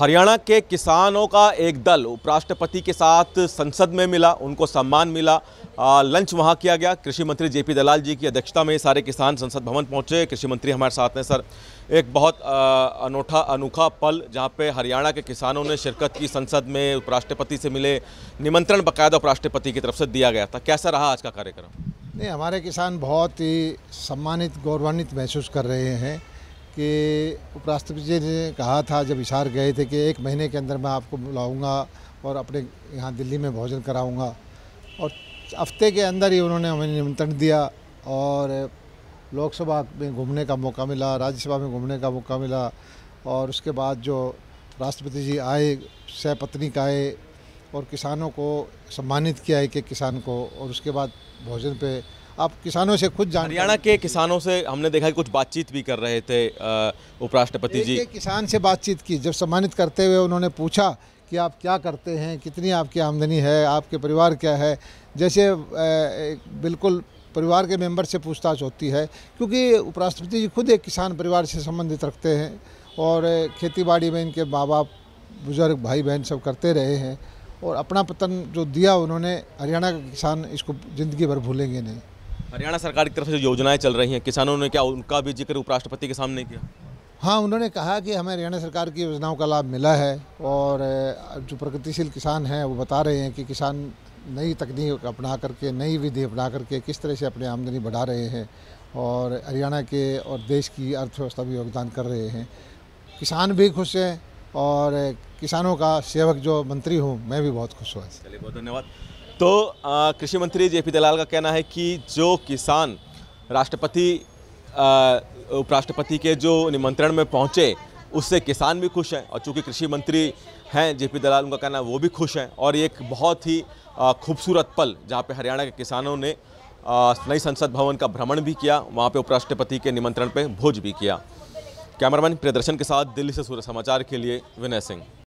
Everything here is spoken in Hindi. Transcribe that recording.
हरियाणा के किसानों का एक दल उपराष्ट्रपति के साथ संसद में मिला उनको सम्मान मिला आ, लंच वहाँ किया गया कृषि मंत्री जेपी दलाल जी की अध्यक्षता में सारे किसान संसद भवन पहुँचे कृषि मंत्री हमारे साथ हैं सर एक बहुत अनोखा अनोखा पल जहाँ पे हरियाणा के किसानों ने शिरकत की संसद में उपराष्ट्रपति से मिले निमंत्रण बाकायदा उपराष्ट्रपति की तरफ से दिया गया था कैसा रहा आज का कार्यक्रम नहीं हमारे किसान बहुत ही सम्मानित गौरवान्वित महसूस कर रहे हैं कि उपराष्ट्रपति जी ने कहा था जब इशार गए थे कि एक महीने के अंदर मैं आपको बुलाऊंगा और अपने यहाँ दिल्ली में भोजन कराऊंगा और हफ्ते के अंदर ही उन्होंने हमें निमंत्रण दिया और लोकसभा में घूमने का मौका मिला राज्यसभा में घूमने का मौका मिला और उसके बाद जो राष्ट्रपति जी आए सह पत्नी का आए और किसानों को सम्मानित किया है कि किसान को और उसके बाद भोजन पे आप किसानों से खुद जान हरियाणा के किसानों से हमने देखा कुछ बातचीत भी कर रहे थे उपराष्ट्रपति जी किसान से बातचीत की जब सम्मानित करते हुए उन्होंने पूछा कि आप क्या करते हैं कितनी आपकी आमदनी है आपके परिवार क्या है जैसे बिल्कुल परिवार के मेंबर से पूछताछ होती है क्योंकि उपराष्ट्रपति जी खुद एक किसान परिवार से संबंधित रखते हैं और खेती बाड़ी में इनके माँ बाप बुज़ुर्ग भाई बहन सब करते रहे हैं और अपना पतन जो दिया उन्होंने हरियाणा का किसान इसको ज़िंदगी भर भूलेंगे नहीं हरियाणा सरकार की तरफ से जो योजनाएं चल रही हैं किसानों ने क्या उनका भी जिक्र उपराष्ट्रपति के सामने किया हाँ उन्होंने कहा कि हमें हरियाणा सरकार की योजनाओं का लाभ मिला है और जो प्रगतिशील किसान हैं वो बता रहे हैं कि किसान नई तकनीक अपना करके नई विधि अपना करके किस तरह से अपनी आमदनी बढ़ा रहे हैं और हरियाणा के और देश की अर्थव्यवस्था भी योगदान कर रहे हैं किसान भी खुश हैं और किसानों का सेवक जो मंत्री हूँ मैं भी बहुत खुश हुआ चलिए बहुत धन्यवाद तो कृषि मंत्री जे पी दलाल का कहना है कि जो किसान राष्ट्रपति उपराष्ट्रपति के जो निमंत्रण में पहुँचे उससे किसान भी खुश हैं और चूँकि कृषि मंत्री हैं जे पी दलाल उनका कहना है वो भी खुश हैं और ये एक बहुत ही खूबसूरत पल जहाँ पे हरियाणा के किसानों ने नई संसद भवन का भ्रमण भी किया वहाँ पे उपराष्ट्रपति के निमंत्रण पे भोज भी किया कैमरामैन प्रदर्शन के साथ दिल्ली से सूर्य समाचार के लिए विनय सिंह